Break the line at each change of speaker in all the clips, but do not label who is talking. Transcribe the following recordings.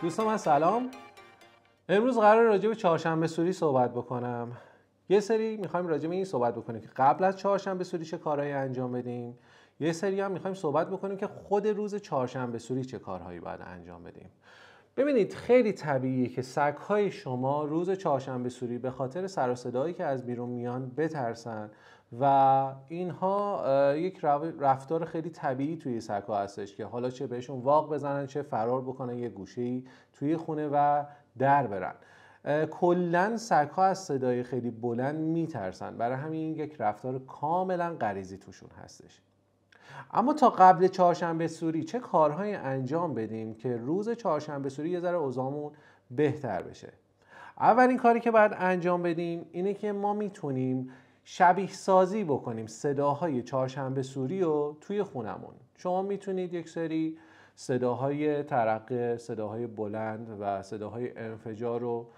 دوستان من سلام امروز قرار راجع به چهارشنبه سوری صحبت بکنم یه سری میخوایم راجع به این صحبت بکنیم که قبل از چهارشنبه سوری چه کارهایی انجام بدیم یه سری هم میخوایم صحبت بکنیم که خود روز چهارشنبه سوری چه کارهایی باید انجام بدیم ببینید خیلی طبیعیه که سگهای شما روز چهارشنبه سوری به خاطر سر که از بیرون میان بترسن و اینها یک رفتار خیلی طبیعی توی سگ‌ها هستش که حالا چه بهشون واق بزنن چه فرار بکنن یه گوشه توی خونه و در برن کلا سگ‌ها از صدای خیلی بلند میترسن برای همین یک رفتار کاملا غریزی توشون هستش اما تا قبل چهارشنبه سوری چه کارهایی انجام بدیم که روز چهارشنبه سوری یه ذره اوزامون بهتر بشه اولین کاری که باید انجام بدیم اینه که ما میتونیم شبیه سازی بکنیم صداهای چهارشنبه سوری رو توی خونمون شما میتونید یک سری صداهای ترقه صداهای بلند و صداهای انفجار رو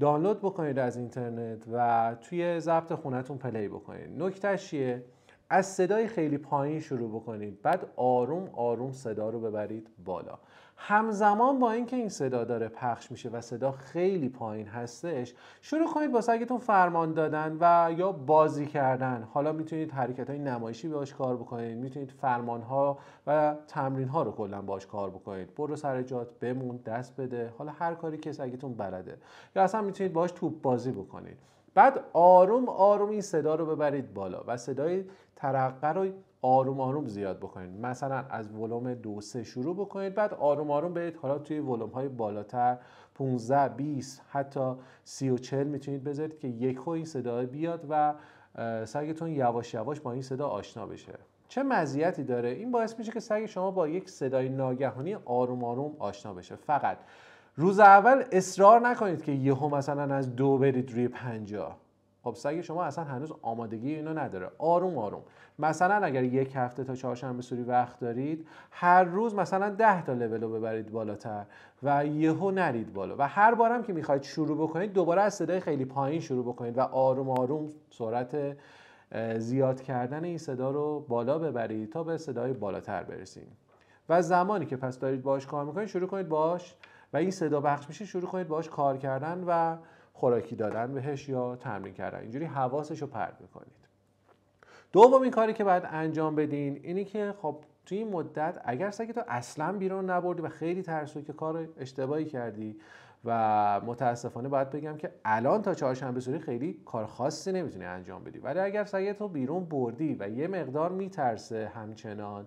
دانلود بکنید از اینترنت و توی ضبط خونتون پلی بکنید نکتهش چیه از صدای خیلی پایین شروع بکنید بعد آروم آروم صدا رو ببرید بالا همزمان با اینکه این صدا داره پخش میشه و صدا خیلی پایین هستش شروع کنید با سگتون فرمان دادن و یا بازی کردن حالا میتونید حرکت های نمایشی باش کار بکنید میتونید فرمان ها و تمرین ها رو کلا باش کار بکنید برو سر جات بمون دست بده حالا هر کاری که سگتون بلده یا اصلا میتونید باش توپ بازی بکنید بعد آروم آروم این صدا رو ببرید بالا و صدای ترقه رو آروم آروم زیاد بکنید مثلا از ولوم دو سه شروع بکنید بعد آروم آروم برید حالا توی ولوم های بالاتر 15 20 حتی 30 و 40 میتونید بذارید که یک این صدا بیاد و سگتون یواش یواش با این صدا آشنا بشه چه مزیتی داره این باعث میشه که سگ شما با یک صدای ناگهانی آروم آروم آشنا بشه فقط روز اول اصرار نکنید که یهو مثلا از دو برید روی پنجاه خب سگ شما اصلا هنوز آمادگی اینو نداره آروم آروم مثلا اگر یک هفته تا چهارشنبه سوری وقت دارید هر روز مثلا ده تا لول رو ببرید بالاتر و یهو نرید بالا و هر بارم که میخواید شروع بکنید دوباره از صدای خیلی پایین شروع بکنید و آروم آروم سرعت زیاد کردن این صدا رو بالا ببرید تا به صدای بالاتر برسید و زمانی که پس دارید باش کار میکنید شروع کنید باش و این صدا بخش میشه شروع کنید باهاش کار کردن و خوراکی دادن بهش یا تمرین کردن اینجوری حواسش رو پرد میکنید دومین کاری که باید انجام بدین اینی که خب توی این مدت اگر تو اصلا بیرون نبردی و خیلی ترسوی که کار اشتباهی کردی و متاسفانه باید بگم که الان تا چهارشنبه سوری خیلی کار خاصی نمیتونی انجام بدی ولی اگر سگتو بیرون بردی و یه مقدار میترسه همچنان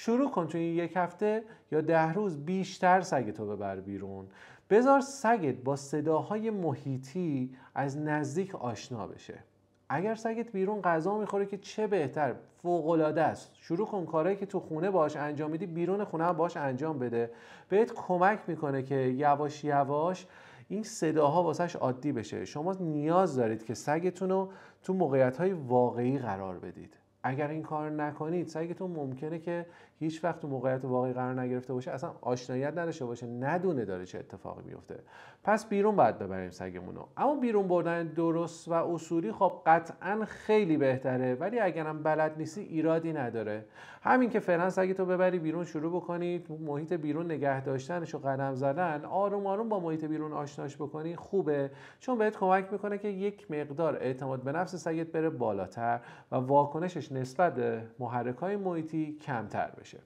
شروع کن توی یک هفته یا ده روز بیشتر سگتو ببر بیرون بذار سگت با صداهای محیطی از نزدیک آشنا بشه اگر سگت بیرون غذا میخوره که چه بهتر فوقالعاده است شروع کن کارهایی که تو خونه باش انجام میدی بیرون خونه هم باش انجام بده بهت کمک میکنه که یواش یواش این صداها واسش عادی بشه شما نیاز دارید که سگتون رو تو موقعیت های واقعی قرار بدید اگر این کار نکنید سگتون ممکنه که هیچ وقت تو موقعیت واقعی قرار نگرفته باشه اصلا آشناییت نداشته باشه ندونه داره چه اتفاقی میفته پس بیرون باید ببریم سگمون رو اما بیرون بردن درست و اصولی خب قطعا خیلی بهتره ولی اگرم بلد نیستی ایرادی نداره همین که اگه تو ببری بیرون شروع بکنی محیط بیرون نگه داشتنش و قدم زدن آروم آروم با محیط بیرون آشناش بکنی خوبه چون بهت کمک میکنه که یک مقدار اعتماد به نفس سگت بره بالاتر و واکنشش نسبت به محرک های محیطی کمتر بشه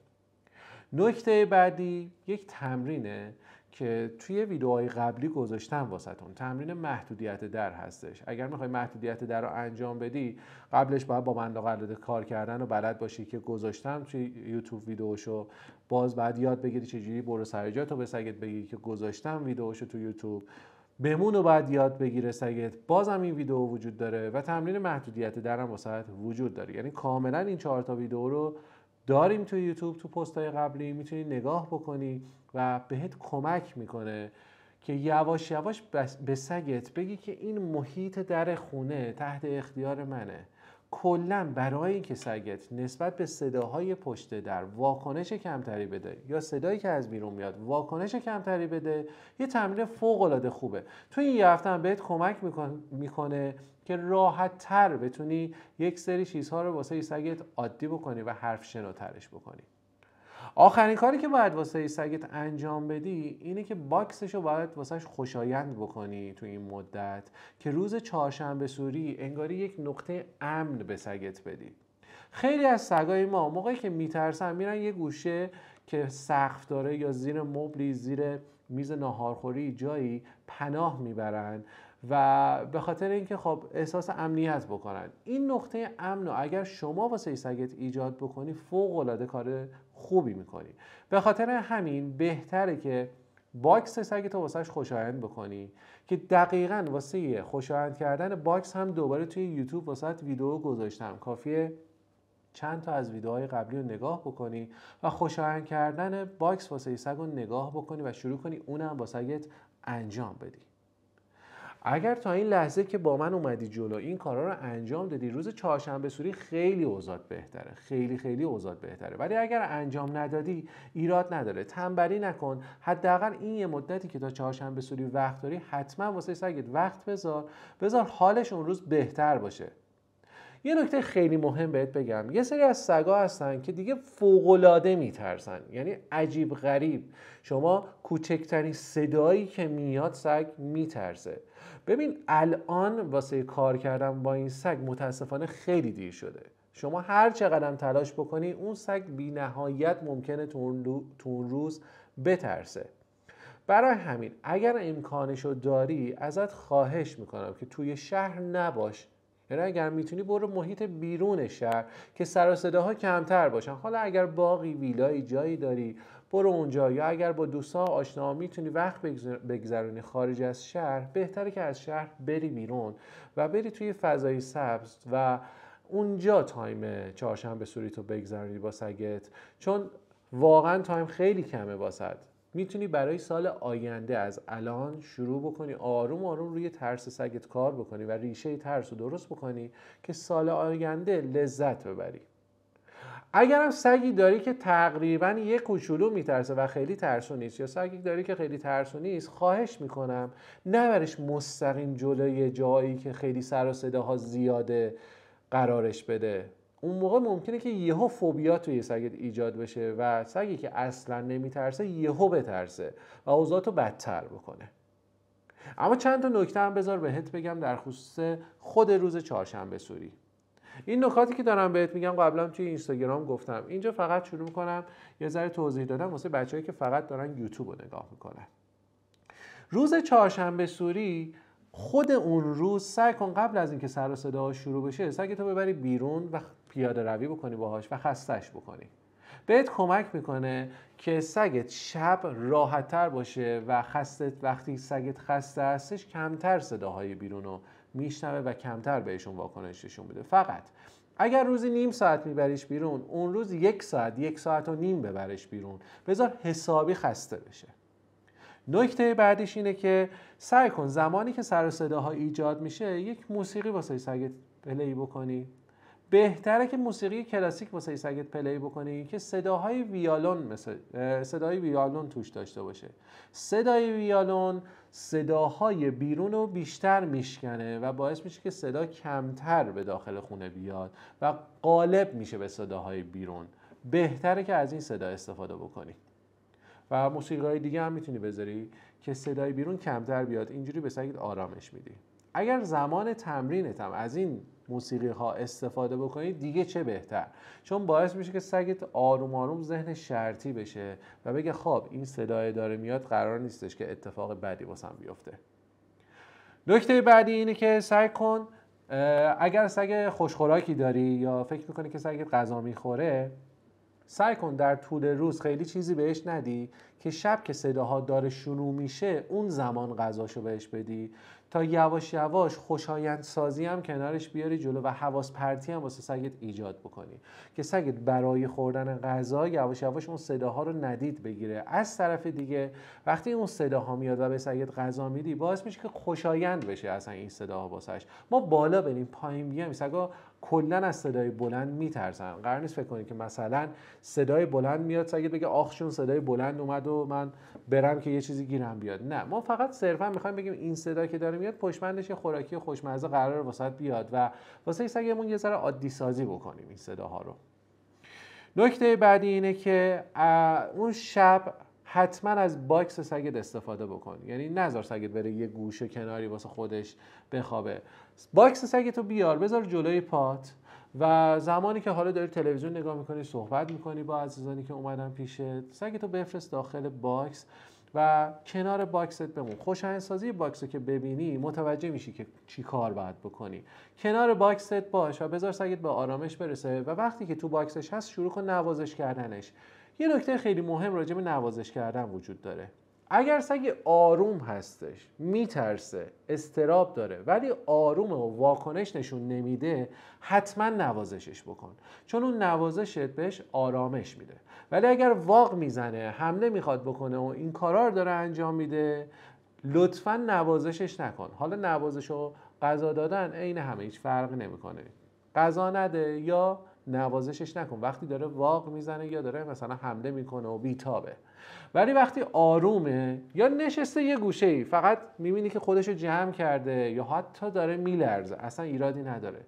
نکته بعدی یک تمرینه که توی ویدیوهای قبلی گذاشتم واسهتون تمرین محدودیت در هستش اگر میخوای محدودیت در رو انجام بدی قبلش باید با من کار کردن و بلد باشی که گذاشتم توی یوتیوب ویدیوشو باز بعد یاد بگیری چجوری برو سر و به سگت بگی که گذاشتم ویدیوشو تو یوتیوب بمون و بعد یاد بگیره سگت بازم این ویدیو وجود داره و تمرین محدودیت درم واسهت وجود داره یعنی کاملا این چهار تا ویدیو رو داریم تو یوتیوب تو های قبلی میتونی نگاه بکنی و بهت کمک میکنه که یواش یواش به سگت بگی که این محیط در خونه تحت اختیار منه کلا برای اینکه سگت نسبت به صداهای پشت در واکنش کمتری بده یا صدایی که از بیرون میاد واکنش کمتری بده یه تمرین فوق العاده خوبه تو این یه هفته هم بهت کمک میکنه که راحت تر بتونی یک سری چیزها رو واسه سگت عادی بکنی و حرف شناترش بکنی آخرین کاری که باید واسه سگت انجام بدی اینه که باکسش رو باید واسهش خوشایند بکنی تو این مدت که روز چهارشنبه سوری انگاری یک نقطه امن به سگت بدی خیلی از سگای ما موقعی که میترسن میرن یه گوشه که سقف داره یا زیر مبلی زیر میز ناهارخوری جایی پناه میبرن و به خاطر اینکه خب احساس امنیت بکنن این نقطه امن اگر شما واسه سگت ایجاد بکنی فوق العاده کار خوبی میکنی به خاطر همین بهتره که باکس سگت رو واسهش خوشایند بکنی که دقیقا واسه خوشایند کردن باکس هم دوباره توی یوتیوب واسه ویدیو گذاشتم کافیه چند تا از ویدیوهای قبلی رو نگاه بکنی و خوشایند کردن باکس واسه سگ رو نگاه بکنی و شروع کنی اونم با سگت انجام بدی اگر تا این لحظه که با من اومدی جلو این کارا رو انجام دادی روز چهارشنبه سوری خیلی اوضاع بهتره خیلی خیلی اوضاع بهتره ولی اگر انجام ندادی ایراد نداره تنبری نکن حداقل این یه مدتی که تا چهارشنبه سوری وقت داری حتما واسه سگت وقت بذار بذار حالش اون روز بهتر باشه یه نکته خیلی مهم بهت بگم یه سری از سگا هستن که دیگه فوقالعاده میترسن یعنی عجیب غریب شما کوچکترین صدایی که میاد سگ میترسه ببین الان واسه کار کردن با این سگ متاسفانه خیلی دیر شده شما هر چقدر تلاش بکنی اون سگ بی نهایت ممکنه تون روز بترسه برای همین اگر امکانش رو داری ازت خواهش میکنم که توی شهر نباش یعنی اگر میتونی برو محیط بیرون شهر که سر صداها کمتر باشن حالا اگر باقی ویلای جایی داری برو اونجا یا اگر با دوستا آشنا میتونی وقت بگذرونی خارج از شهر بهتره که از شهر بری بیرون و بری توی فضای سبز و اونجا تایم چهارشنبه سوری تو بگذرونی با سگت چون واقعا تایم خیلی کمه واسد میتونی برای سال آینده از الان شروع بکنی آروم آروم روی ترس سگت کار بکنی و ریشه ترس رو درست بکنی که سال آینده لذت ببری اگرم سگی داری که تقریبا یه کوچولو میترسه و خیلی ترسو نیست یا سگی داری که خیلی ترسو نیست خواهش میکنم نبرش مستقیم جلوی جایی که خیلی سر و صداها زیاده قرارش بده اون موقع ممکنه که یهو فوبیا توی سگت ایجاد بشه و سگی که اصلا نمیترسه یهو بترسه و اوضاع رو بدتر بکنه اما چند تا نکته هم بذار بهت بگم در خصوص خود روز چهارشنبه سوری این نکاتی که دارم بهت میگم قبلا توی اینستاگرام گفتم اینجا فقط شروع میکنم یه ذره توضیح دادم واسه بچههایی که فقط دارن یوتیوب رو نگاه میکنن روز چهارشنبه سوری خود اون روز سعی کن قبل از اینکه سر و صدا شروع بشه سعی تو ببری بیرون و پیاده روی بکنی باهاش و خستش بکنی بهت کمک میکنه که سگت شب راحتتر باشه و خستت وقتی سگت خسته هستش کمتر صداهای بیرون رو میشنوه و کمتر بهشون واکنش نشون میده فقط اگر روزی نیم ساعت میبریش بیرون اون روز یک ساعت یک ساعت و نیم ببرش بیرون بذار حسابی خسته بشه نکته بعدیش اینه که سعی کن زمانی که سر و صداها ایجاد میشه یک موسیقی واسه سگت پلی بکنی بهتره که موسیقی کلاسیک واسه سگت پلی بکنی که صداهای ویالون مثل صدای ویالون توش داشته باشه صدای ویالون صداهای بیرون رو بیشتر میشکنه و باعث میشه که صدا کمتر به داخل خونه بیاد و غالب میشه به صداهای بیرون بهتره که از این صدا استفاده بکنی و موسیقی های دیگه هم میتونی بذاری که صدای بیرون کمتر بیاد اینجوری به سگت آرامش میدی اگر زمان تمرینت هم از این موسیقی ها استفاده بکنید دیگه چه بهتر چون باعث میشه که سگت آروم آروم ذهن شرطی بشه و بگه خب این صدای داره میاد قرار نیستش که اتفاق بدی واسم بیفته نکته بعدی اینه که سعی کن اگر سگ خوشخوراکی داری یا فکر میکنی که سگت غذا میخوره سعی کن در طول روز خیلی چیزی بهش ندی که شب که صداها داره شروع میشه اون زمان غذاشو بهش بدی تا یواش یواش خوشایند سازی هم کنارش بیاری جلو و حواس پرتی هم واسه سگت ایجاد بکنی که سگت برای خوردن غذا یواش یواش اون صداها رو ندید بگیره از طرف دیگه وقتی اون صداها میاد و به سگت غذا میدی باعث میشه که خوشایند بشه اصلا این صداها واسش ما بالا بریم پایین بیایم سگا کلا از صدای بلند میترسن قرار نیست فکر کنید که مثلا صدای بلند میاد سگت بگه آخشون صدای بلند اومد و من برم که یه چیزی گیرم بیاد نه ما فقط صرفا میخوایم بگیم این صدا که داره میاد پشمندش یه خوراکی خوشمزه قرار واسط بیاد و واسه سگمون یه ذره عادی سازی بکنیم این صداها رو نکته بعدی اینه که اون شب حتما از باکس سگت استفاده بکن یعنی نذار سگت بره یه گوشه کناری واسه خودش بخوابه باکس سگت رو بیار بذار جلوی پات و زمانی که حالا داری تلویزیون نگاه میکنی صحبت میکنی با عزیزانی که اومدن پیشت سگتو بفرست داخل باکس و کنار باکست بمون خوشایندسازی باکس که ببینی متوجه میشی که چی کار باید بکنی کنار باکست باش و بذار سگت به آرامش برسه و وقتی که تو باکسش هست شروع کن نوازش کردنش یه نکته خیلی مهم راجع به نوازش کردن وجود داره اگر سگ آروم هستش میترسه استراب داره ولی آروم و واکنش نشون نمیده حتما نوازشش بکن چون اون نوازشت بهش آرامش میده ولی اگر واق میزنه حمله میخواد بکنه و این کارار داره انجام میده لطفا نوازشش نکن حالا نوازش و غذا دادن عین همه هیچ فرق نمیکنه غذا نده یا نوازشش نکن وقتی داره واق میزنه یا داره مثلا حمله میکنه و بیتابه ولی وقتی آرومه یا نشسته یه گوشه ای فقط میبینی که خودش رو جمع کرده یا حتی داره میلرزه اصلا ایرادی نداره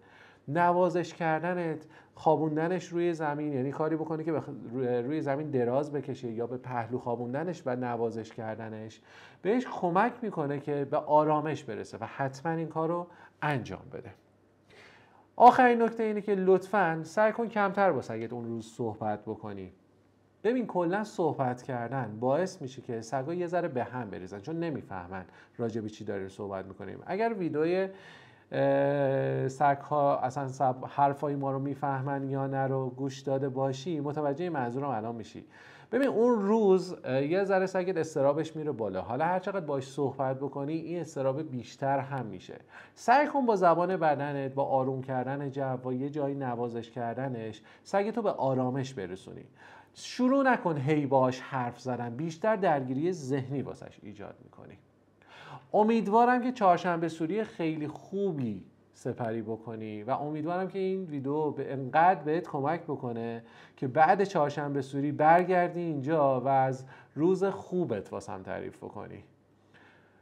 نوازش کردنت خوابوندنش روی زمین یعنی کاری بکنی که روی زمین دراز بکشه یا به پهلو خوابوندنش و نوازش کردنش بهش کمک میکنه که به آرامش برسه و حتما این کار رو انجام بده آخرین نکته اینه که لطفا سعی کن کمتر با سگت اون روز صحبت بکنی ببین کلا صحبت کردن باعث میشه که سگا یه ذره به هم بریزن چون نمیفهمن راجبی چی داریم صحبت میکنیم اگر ویدئوی سگ ها اصلا سب حرفای ما رو میفهمن یا نه رو گوش داده باشی متوجه منظورم الان میشی ببین اون روز یه ذره سگت استرابش میره بالا حالا هر چقدر باش صحبت بکنی این استراب بیشتر هم میشه سعی کن با زبان بدنت با آروم کردن جو و یه جایی نوازش کردنش سگتو به آرامش برسونی شروع نکن هی باش حرف زدن بیشتر درگیری ذهنی واسش ایجاد میکنی امیدوارم که چهارشنبه سوری خیلی خوبی سپری بکنی و امیدوارم که این ویدیو به انقدر بهت کمک بکنه که بعد چهارشنبه سوری برگردی اینجا و از روز خوبت واسم تعریف بکنی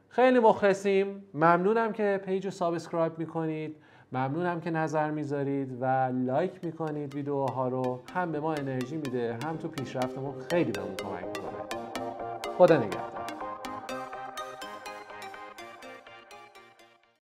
خیلی مخلصیم ممنونم که پیج رو سابسکرایب میکنید ممنونم که نظر میذارید و لایک میکنید ویدیوها رو هم به ما انرژی میده هم تو پیشرفتمون خیلی بهمون کمک میکنه خدا نگهدار